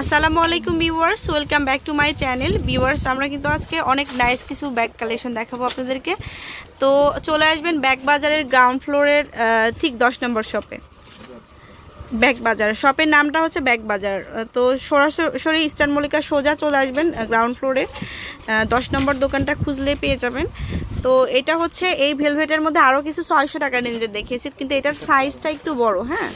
আসসালামু আলাইকুম welcome back to my channel আমরা কিন্তু আজকে অনেক কিছু কালেকশন দেখাবো আপনাদেরকে তো চলে আসবেন গ্রাউন্ড ফ্লোরের ঠিক দশ নম্বর শপে শপের নামটা হচ্ছে ব্যাগ বাজার তো সরাসরি ইস্টার্ন মল্লিকা সোজা চলে আসবেন গ্রাউন্ড ফ্লোরে দশ নম্বর দোকানটা খুঁজলে পেয়ে যাবেন তো এটা হচ্ছে এই ভেলভেটের মধ্যে আরও কিছু ছয়শো টাকা নিজেদের দেখিয়েছি কিন্তু এটার সাইজটা একটু বড় হ্যাঁ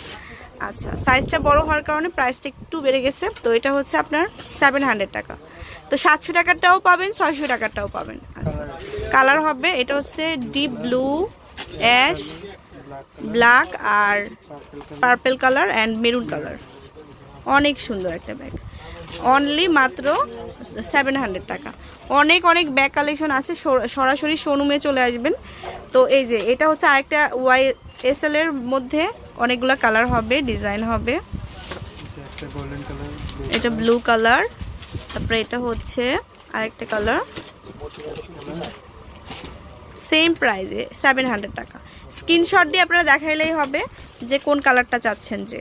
আচ্ছা সাইজটা বড় হওয়ার কারণে প্রাইসটা একটু বেড়ে গেছে তো এটা হচ্ছে আপনার সেভেন হান্ড্রেড টাকা তো সাতশো টাকারটাও পাবেন ছয়শো টাকারটাও পাবেন আচ্ছা কালার হবে এটা হচ্ছে ডিপ ব্লু অ্যাশ ব্ল্যাক আর purple colour and maroon colour অনেক সুন্দর একটা ব্যাগ অনলি মাত্র সেভেন হান্ড্রেড টাকা অনেক অনেক ব্যাগ কালেকশন আছে সরাসরি শোরুমে চলে আসবেন তো এই যে এটা হচ্ছে আরেকটা ওয়াই এস এর মধ্যে অনেকগুলো কালার হবে ডিজাইন হবে এটা ব্লু কালার তারপরে এটা হচ্ছে আরেকটা কালার সেম প্রাইজে সেভেন হান্ড্রেড টাকা স্ক্রিনশট দিয়ে আপনারা দেখাইলেই হবে যে কোন কালারটা চাচ্ছেন যে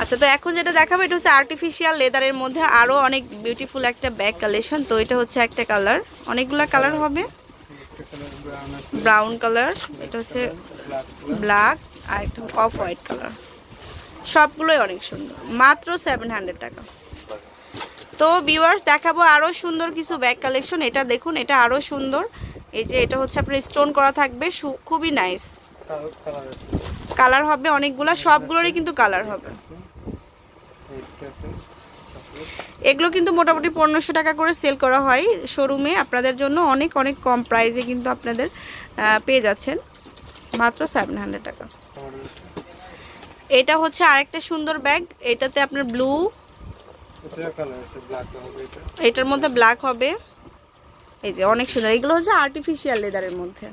আচ্ছা তো এখন যেটা দেখাবো এটা হচ্ছে আর্টিফিশিয়াল লেদারের মধ্যে আরও অনেক বিউটিফুল একটা ব্যাগ কালেকশন তো এটা হচ্ছে একটা কালার অনেকগুলো কালার হবে ব্রাউন কালার এটা হচ্ছে ব্ল্যাক আর একটা অফ হোয়াইট কালার সবগুলোই অনেক সুন্দর মাত্র সেভেন হান্ড্রেড টাকা তো বিওয়ার্স দেখাবো আরও সুন্দর কিছু ব্যাগ কালেকশন এটা দেখুন এটা আরও সুন্দর এই যে এটা হচ্ছে আপনার স্টোন করা থাকবে খুবই নাইস কালার হবে অনেকগুলো সবগুলোরই কিন্তু কালার হবে এগুলো কিন্তু মোটামুটি পনেরোশো টাকা করে সেল করা হয় শোরুমে আপনাদের জন্য অনেক অনেক কম প্রাইসে কিন্তু আপনাদের পেয়ে যাচ্ছেন মাত্র সেভেন হান্ড্রেড টাকা এটা হচ্ছে আরেকটা সুন্দর ব্যাগ এটাতে আপনার ব্লু এটার মধ্যে ব্ল্যাক হবে এই যে অনেক সুন্দর এগুলো হচ্ছে আর্টিফিশিয়াল লেদারের মধ্যে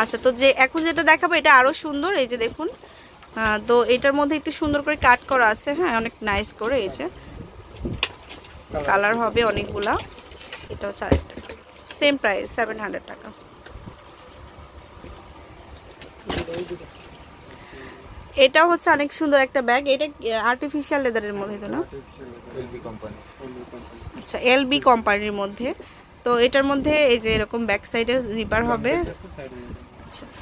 আচ্ছা তো যে এখন যেটা দেখাবো এটা আরও সুন্দর এই যে দেখুন তো এটার মধ্যে একটু সুন্দর করে কাট করা আছে হ্যাঁ অনেক নাইস করে এই যে কালার হবে অনেকগুলা এটা হচ্ছে টাকা সেম প্রাইস সেভেন হান্ড্রেড টাকা এটা হচ্ছে অনেক সুন্দর একটা ব্যাগ এটা আর্টিফিশিয়াল লেদারের মধ্যে তো না আচ্ছা এলবি কোম্পানির মধ্যে তো এটার মধ্যে এই যে এরকম ব্যাক সাইডে জিপার হবে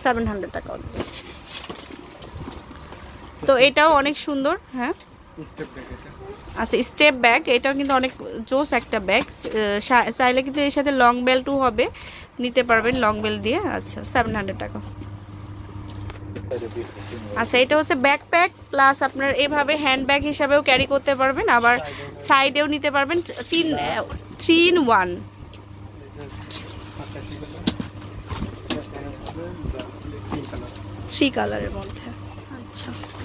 সেভেন হান্ড্রেড আচ্ছা, টাকা তো এটাও অনেক সুন্দর হ্যাঁ আচ্ছা স্টেপ ব্যাগ এটাও কিন্তু অনেক জোস একটা ব্যাগ চাইলে কিন্তু এর সাথে লং বেল্টও হবে নিতে পারবেন লং বেল্ট দিয়ে আচ্ছা সেভেন হান্ড্রেড টাকা আচ্ছা এটা হচ্ছে ব্যাকপ্যাক প্লাস আপনার এভাবে হ্যান্ডব্যাগ হিসাবেও ক্যারি করতে পারবেন আবার সাইডেও নিতে পারবেন তিন থ্রি ইন ওয়ান থ্রি কালারের মধ্যে আচ্ছা